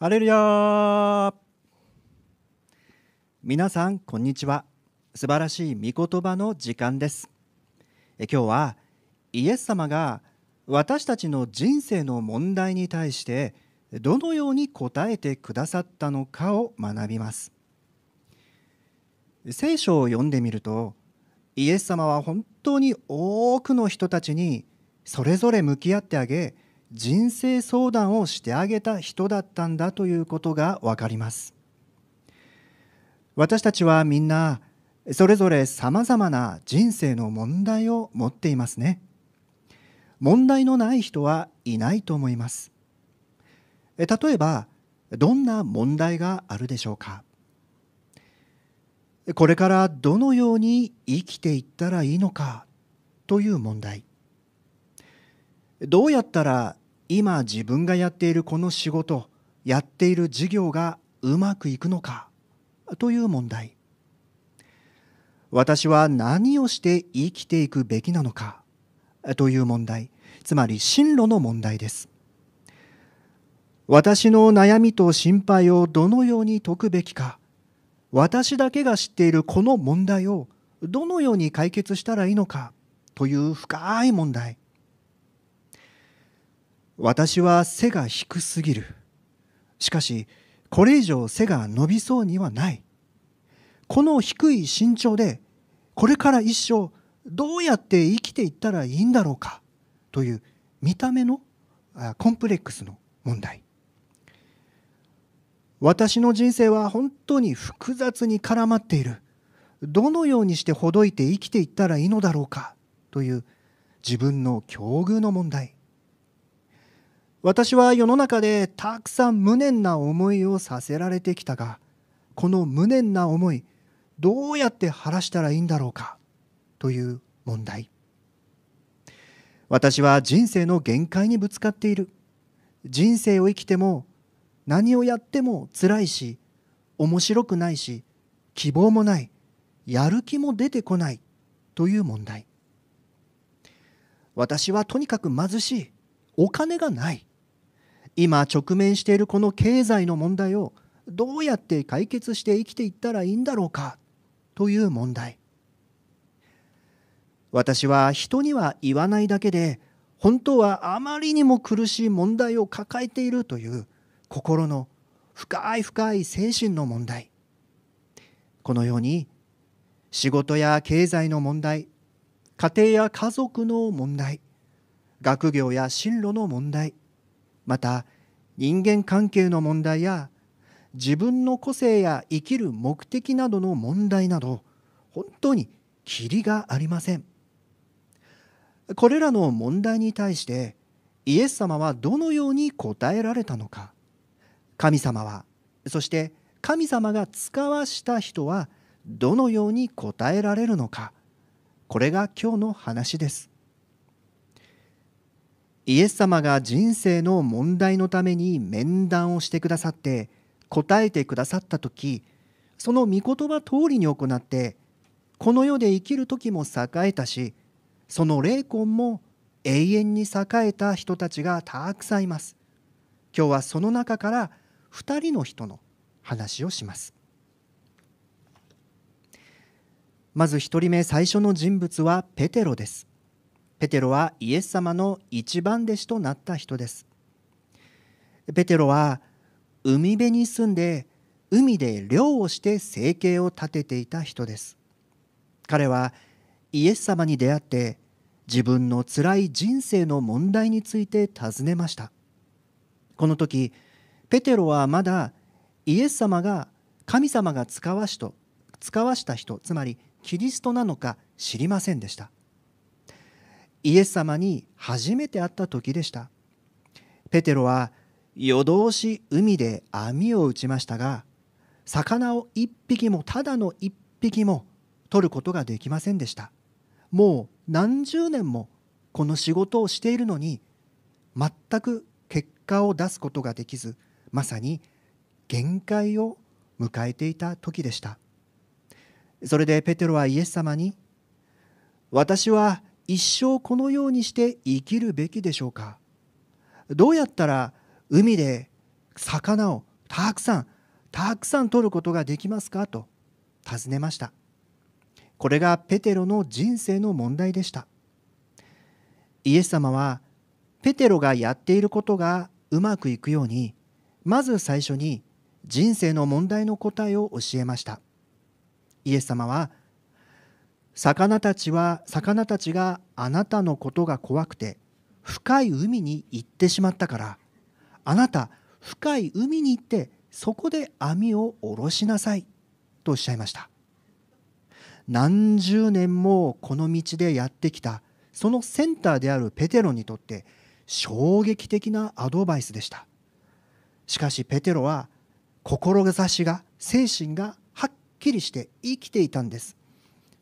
ハレルヤ皆さんこんにちは素晴らしい御言葉の時間ですえ今日はイエス様が私たちの人生の問題に対してどのように答えてくださったのかを学びます聖書を読んでみるとイエス様は本当に多くの人たちにそれぞれ向き合ってあげ人生相談をしてあげた人だったんだということがわかります私たちはみんなそれぞれさまざまな人生の問題を持っていますね問題のない人はいないと思います例えばどんな問題があるでしょうかこれからどのように生きていったらいいのかという問題どうやったら今自分がやっているこの仕事やっている事業がうまくいくのかという問題私は何をして生きていくべきなのかという問題つまり進路の問題です私の悩みと心配をどのように解くべきか私だけが知っているこの問題をどのように解決したらいいのかという深い問題私は背が低すぎる。しかし、これ以上背が伸びそうにはない。この低い身長で、これから一生、どうやって生きていったらいいんだろうかという見た目のコンプレックスの問題。私の人生は本当に複雑に絡まっている。どのようにしてほどいて生きていったらいいのだろうかという自分の境遇の問題。私は世の中でたくさん無念な思いをさせられてきたがこの無念な思いどうやって晴らしたらいいんだろうかという問題私は人生の限界にぶつかっている人生を生きても何をやっても辛いし面白くないし希望もないやる気も出てこないという問題私はとにかく貧しいお金がない今直面しているこの経済の問題をどうやって解決して生きていったらいいんだろうかという問題私は人には言わないだけで本当はあまりにも苦しい問題を抱えているという心の深い深い精神の問題このように仕事や経済の問題家庭や家族の問題学業や進路の問題また人間関係の問題や自分の個性や生きる目的などの問題など本当にきがありませんこれらの問題に対してイエス様はどのように答えられたのか神様はそして神様が使わした人はどのように答えられるのかこれが今日の話ですイエス様が人生の問題のために面談をしてくださって答えてくださった時その御言葉通りに行ってこの世で生きる時も栄えたしその霊魂も永遠に栄えた人たちがたくさんいます今日はその中から2人の人の話をしますまず1人目最初の人物はペテロですペテロはイエス様の一番弟子となった人ですペテロは海辺に住んで海で漁をして生計を立てていた人です彼はイエス様に出会って自分の辛い人生の問題について尋ねましたこの時ペテロはまだイエス様が神様が使わしと使わした人つまりキリストなのか知りませんでしたイエス様に初めて会った時でしたペテロは夜通し海で網を打ちましたが魚を1匹もただの1匹も取ることができませんでしたもう何十年もこの仕事をしているのに全く結果を出すことができずまさに限界を迎えていた時でしたそれでペテロはイエス様に「私は一生このようにして生きるべきでしょうかどうやったら海で魚をたくさんたくさん取ることができますかと尋ねましたこれがペテロの人生の問題でしたイエス様はペテロがやっていることがうまくいくようにまず最初に人生の問題の答えを教えましたイエス様は「魚たちは魚たちがあなたのことが怖くて深い海に行ってしまったからあなた深い海に行ってそこで網を下ろしなさいとおっしゃいました何十年もこの道でやってきたそのセンターであるペテロにとって衝撃的なアドバイスでしたしかしペテロは志が精神がはっきりして生きていたんです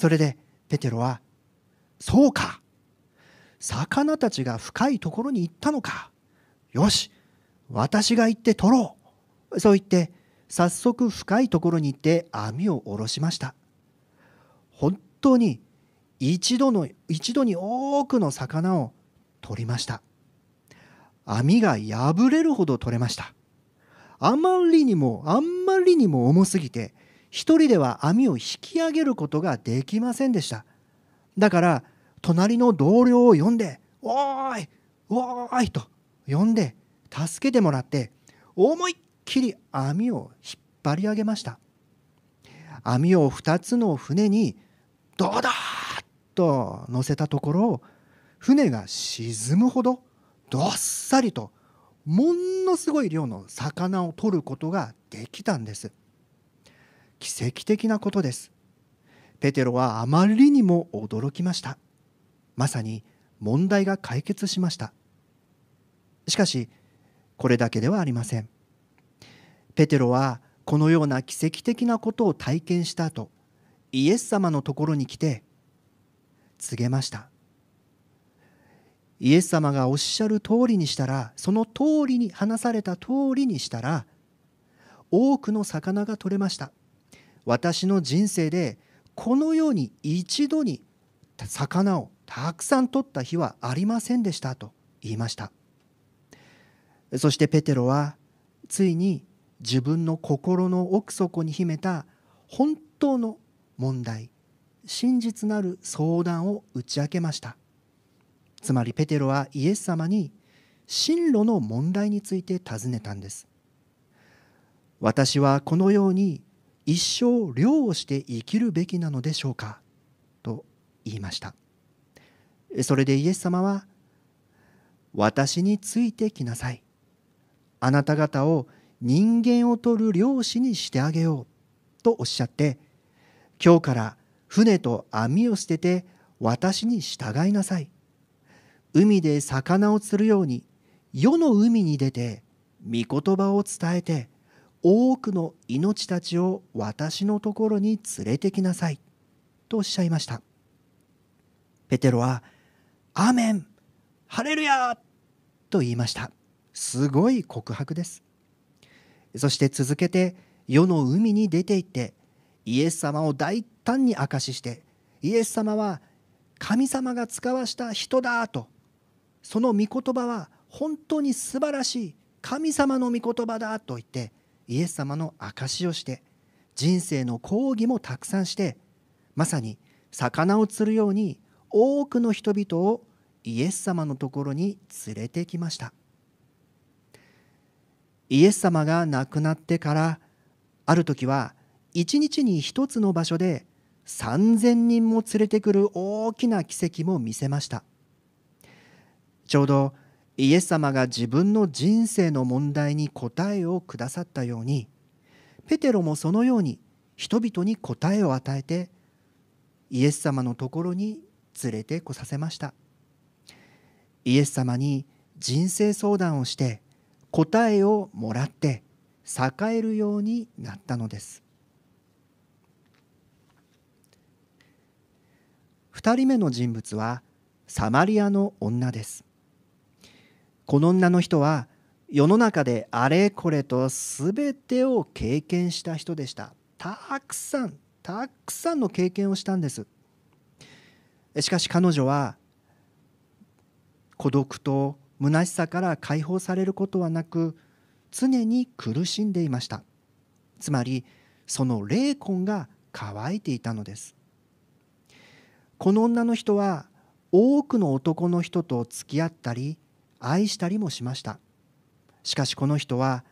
それでペテロは「そうか魚たちが深いところに行ったのかよし私が行って取ろう」そう言って早速深いところに行って網を下ろしました本当に一度の一度に多くの魚を取りました網が破れるほど取れましたあまりにもあんまりにも重すぎて一人では網を引き上げることができませんでしただから隣の同僚を呼んで「おーいおーい!」と呼んで助けてもらって思いっきり網を引っ張り上げました網を二つの船にドドーッと乗せたところ船が沈むほどどっさりとものすごい量の魚を取ることができたんです奇跡的なことですペテロはあまりにも驚きましたまさに問題が解決しましたしかしこれだけではありませんペテロはこのような奇跡的なことを体験した後イエス様のところに来て告げましたイエス様がおっしゃる通りにしたらその通りに話された通りにしたら多くの魚が取れました私の人生でこのように一度に魚をたくさん取った日はありませんでしたと言いましたそしてペテロはついに自分の心の奥底に秘めた本当の問題真実なる相談を打ち明けましたつまりペテロはイエス様に進路の問題について尋ねたんです私はこのように一生漁をして生きるべきなのでしょうかと言いましたそれでイエス様は私についてきなさいあなた方を人間を取る漁師にしてあげようとおっしゃって今日から船と網を捨てて私に従いなさい海で魚を釣るように世の海に出て御言葉を伝えて多くの命たちを私のところに連れてきなさい」とおっしゃいましたペテロは「アーメンハレルヤ!」と言いましたすごい告白ですそして続けて世の海に出て行ってイエス様を大胆に明かししてイエス様は神様が使わした人だとその御言葉は本当に素晴らしい神様の御言葉だと言ってイエス様の証しをして人生の講義もたくさんしてまさに魚を釣るように多くの人々をイエス様のところに連れてきましたイエス様が亡くなってからある時は一日に一つの場所で3,000人も連れてくる大きな奇跡も見せましたちょうどイエス様が自分の人生の問題に答えをくださったようにペテロもそのように人々に答えを与えてイエス様のところに連れてこさせましたイエス様に人生相談をして答えをもらって栄えるようになったのです2人目の人物はサマリアの女ですこの女の人は世の中であれこれとすべてを経験した人でしたたくさんたくさんの経験をしたんですしかし彼女は孤独と虚しさから解放されることはなく常に苦しんでいましたつまりその霊魂が乾いていたのですこの女の人は多くの男の人と付き合ったり愛したりもしましたしかしこの人は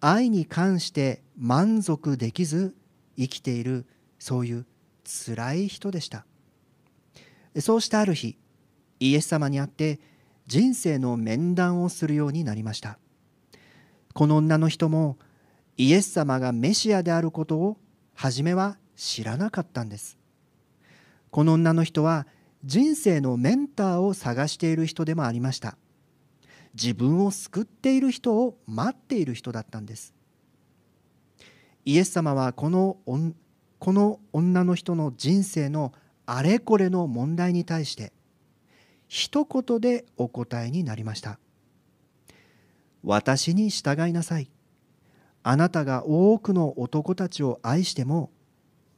愛に関して満足できず生きているそういう辛い人でしたそうしたある日イエス様に会って人生の面談をするようになりましたこの女の人もイエス様がメシアであることを初めは知らなかったんですこの女の人は人生のメンターを探している人でもありました自分を救っている人を待っている人だったんですイエス様はこのこの女の人の人生のあれこれの問題に対して一言でお答えになりました私に従いなさいあなたが多くの男たちを愛しても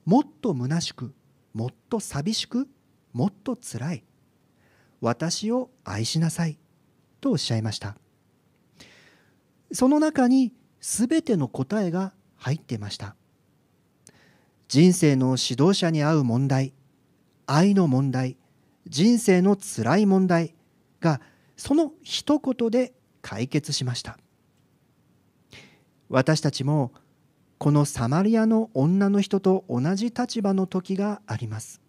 もっと虚しくもっと寂しくもっとつらい私を愛しなさいとおっしゃいましたその中に全ての答えが入ってました人生の指導者に合う問題愛の問題人生のつらい問題がその一言で解決しました私たちもこのサマリアの女の人と同じ立場の時があります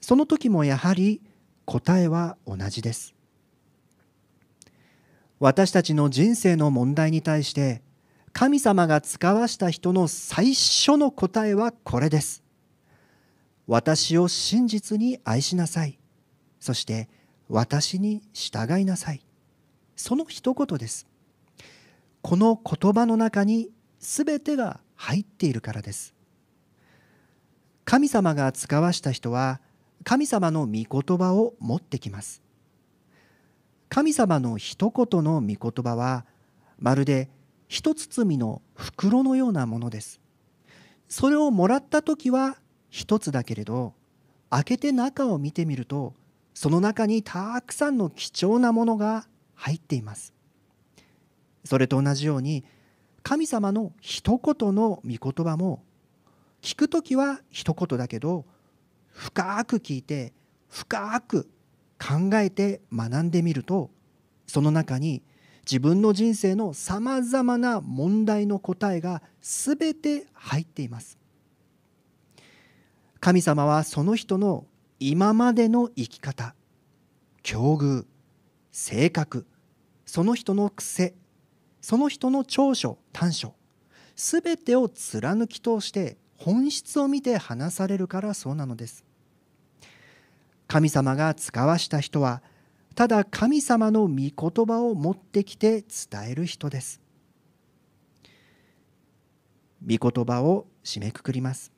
その時もやはり答えは同じです私たちの人生の問題に対して神様が使わした人の最初の答えはこれです。私を真実に愛しなさい。そして私に従いなさい。その一言です。この言葉の中に全てが入っているからです。神様が使わした人は神様の御言葉を持ってきます。神様の一言の御言葉はまるで一包みの袋のようなものですそれをもらった時は一つだけれど開けて中を見てみるとその中にたくさんの貴重なものが入っていますそれと同じように神様の一言の御言葉も聞く時は一言だけど深く聞いて深く考えて学んでみるとその中に自分の人生のさまざまな問題の答えがすべて入っています神様はその人の今までの生き方境遇性格その人の癖その人の長所短所すべてを貫き通して本質を見て話されるからそうなのです神様が使わした人はただ神様の御言葉を持ってきて伝える人です。御言葉を締めくくります。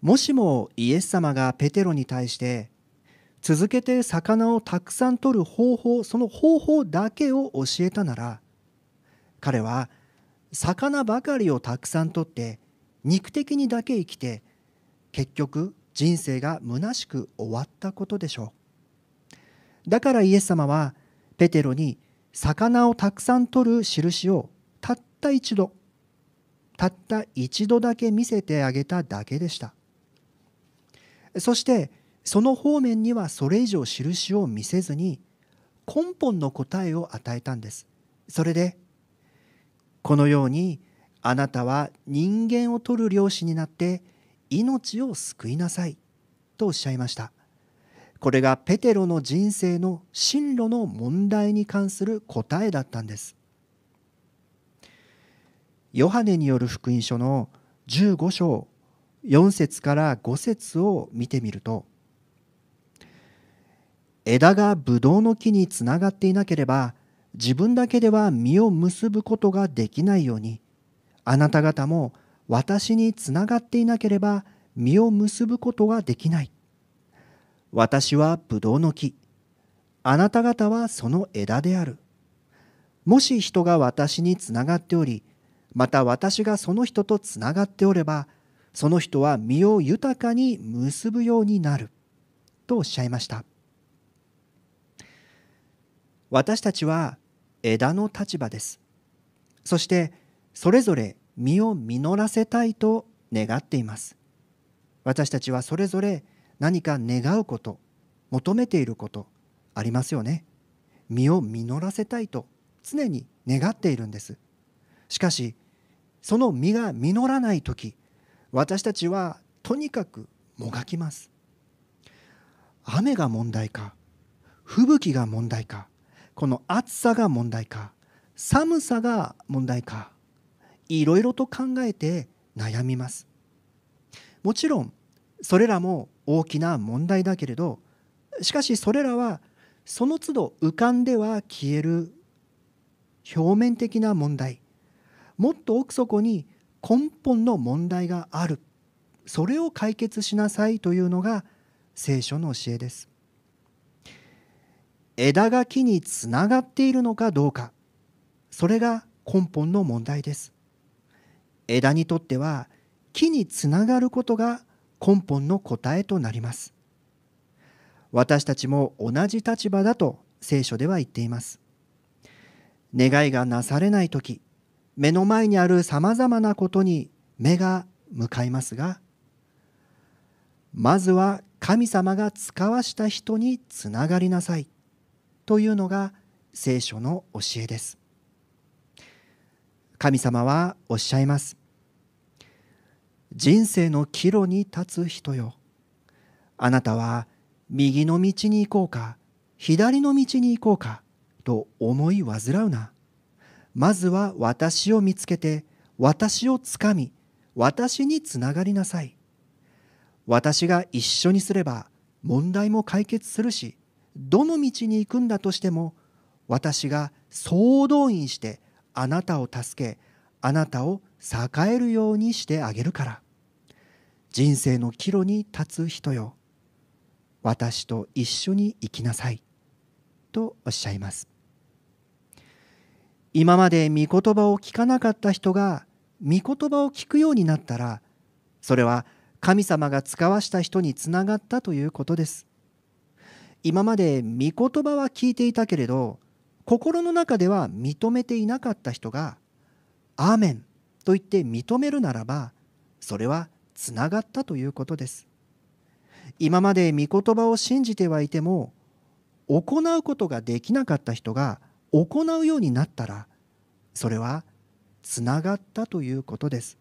もしもイエス様がペテロに対して続けて魚をたくさん取る方法その方法だけを教えたなら彼は魚ばかりをたくさん取って肉的にだけ生きて結局人生が虚しく終わったことでしょうだからイエス様はペテロに魚をたくさん取る印をたった一度たった一度だけ見せてあげただけでしたそしてその方面にはそれ以上印を見せずに根本の答えを与えたんですそれでこのようにあなたは人間を取る漁師になって命を救いなさいとおっしゃいましたこれがペテロの人生の進路の問題に関する答えだったんですヨハネによる福音書の15章4節から5節を見てみると枝がブドウの木につながっていなければ自分だけでは実を結ぶことができないようにあなた方も私につながっていなければ実を結ぶことはできない。私はブドウの木。あなた方はその枝である。もし人が私につながっており、また私がその人とつながっておれば、その人は身を豊かに結ぶようになる。とおっしゃいました。私たちは枝の立場です。そして、それぞれ実を実らせたいと願っています私たちはそれぞれ何か願うこと求めていることありますよね実を実らせたいと常に願っているんですしかしその実が実らない時私たちはとにかくもがきます雨が問題か吹雪が問題かこの暑さが問題か寒さが問題かいろいろと考えて悩みますもちろんそれらも大きな問題だけれどしかしそれらはその都度浮かんでは消える表面的な問題もっと奥底に根本の問題があるそれを解決しなさいというのが聖書の教えです枝が木につながっているのかどうかそれが根本の問題です枝にとっては木につながることが根本の答えとなります私たちも同じ立場だと聖書では言っています願いがなされない時目の前にあるさまざまなことに目が向かいますがまずは神様が使わした人につながりなさいというのが聖書の教えです。神様はおっしゃいます人生の岐路に立つ人よあなたは右の道に行こうか左の道に行こうかと思い煩うなまずは私を見つけて私をつかみ私につながりなさい私が一緒にすれば問題も解決するしどの道に行くんだとしても私が総動員してあなたを助けあなたを栄えるようにしてあげるから人生の岐路に立つ人よ私と一緒に生きなさいとおっしゃいます今まで御言葉を聞かなかった人が御言葉を聞くようになったらそれは神様が使わした人につながったということです今まで御言葉は聞いていたけれど心の中では認めていなかった人が「アーメン」と言って認めるならばそれはつながったということです。今まで御言葉を信じてはいても行うことができなかった人が行うようになったらそれはつながったということです。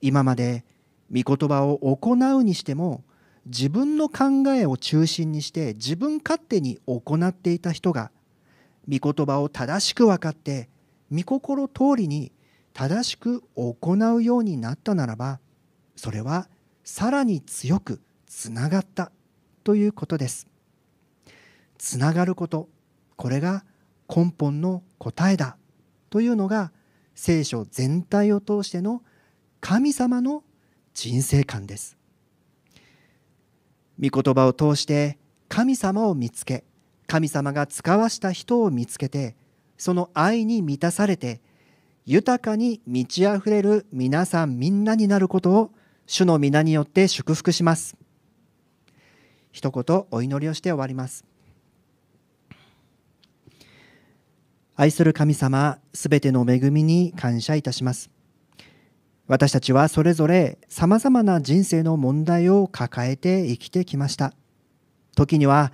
今まで御言葉を行うにしても自分の考えを中心にして自分勝手に行っていた人が御言葉を正しく分かって御心通りに正しく行うようになったならばそれはさらに強くつながったということですつながることこれが根本の答えだというのが聖書全体を通しての神様の人生観です御言葉を通して神様を見つけ神様が使わした人を見つけてその愛に満たされて豊かに満ちあふれる皆さんみんなになることを主の皆によって祝福します一言お祈りをして終わります愛する神様すべての恵みに感謝いたします私たちはそれぞれさまざまな人生の問題を抱えて生きてきました時には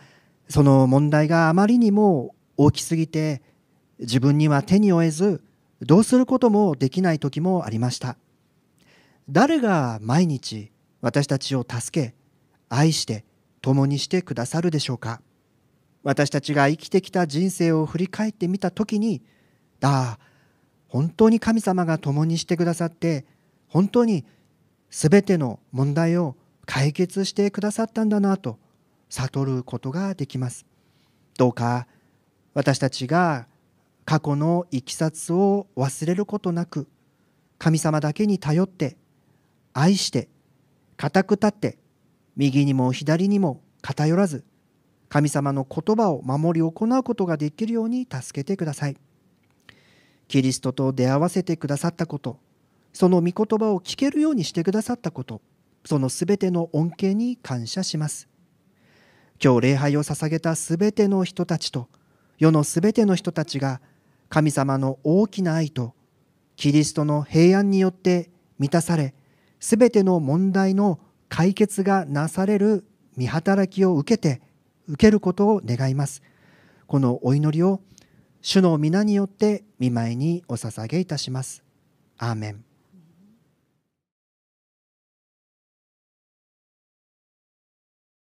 その問題があまりにも大きすぎて自分には手に負えずどうすることもできない時もありました誰が毎日私たちを助け愛して共にしてくださるでしょうか私たちが生きてきた人生を振り返ってみた時にああ本当に神様が共にしてくださって本当に全ての問題を解決してくださったんだなと悟ることができますどうか私たちが過去のいきさつを忘れることなく神様だけに頼って愛して固く立って右にも左にも偏らず神様の言葉を守り行うことができるように助けてくださいキリストと出会わせてくださったことその御言葉を聞けるようにしてくださったことそのすべての恩恵に感謝します今日礼拝を捧げたすべての人たちと世のすべての人たちが神様の大きな愛とキリストの平安によって満たされすべての問題の解決がなされる見働きを受けて受けることを願いますこのお祈りを主の皆によって見舞いにお捧げいたしますアーメン